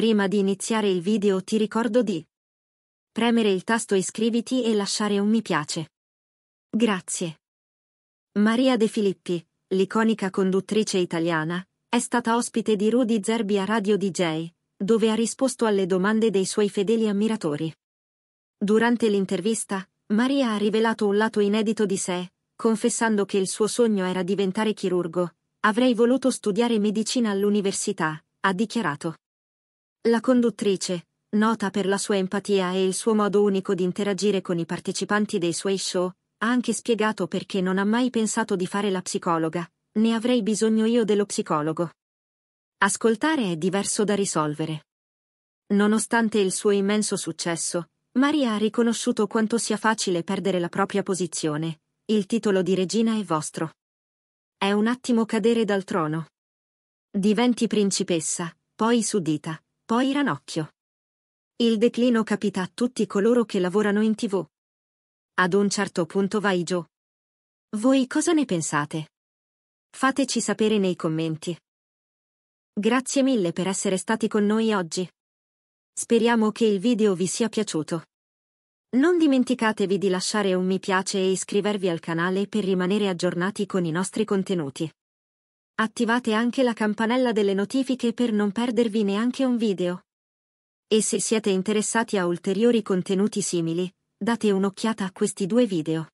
Prima di iniziare il video ti ricordo di premere il tasto iscriviti e lasciare un mi piace. Grazie. Maria De Filippi, l'iconica conduttrice italiana, è stata ospite di Rudy Zerbi a Radio DJ, dove ha risposto alle domande dei suoi fedeli ammiratori. Durante l'intervista, Maria ha rivelato un lato inedito di sé, confessando che il suo sogno era diventare chirurgo. Avrei voluto studiare medicina all'università, ha dichiarato. La conduttrice, nota per la sua empatia e il suo modo unico di interagire con i partecipanti dei suoi show, ha anche spiegato perché non ha mai pensato di fare la psicologa, ne avrei bisogno io dello psicologo. Ascoltare è diverso da risolvere. Nonostante il suo immenso successo, Maria ha riconosciuto quanto sia facile perdere la propria posizione. Il titolo di regina è vostro. È un attimo cadere dal trono. Diventi principessa, poi suddita, poi Ranocchio. Il declino capita a tutti coloro che lavorano in tv. Ad un certo punto vai giù. Voi cosa ne pensate? Fateci sapere nei commenti. Grazie mille per essere stati con noi oggi. Speriamo che il video vi sia piaciuto. Non dimenticatevi di lasciare un mi piace e iscrivervi al canale per rimanere aggiornati con i nostri contenuti. Attivate anche la campanella delle notifiche per non perdervi neanche un video. E se siete interessati a ulteriori contenuti simili, date un'occhiata a questi due video.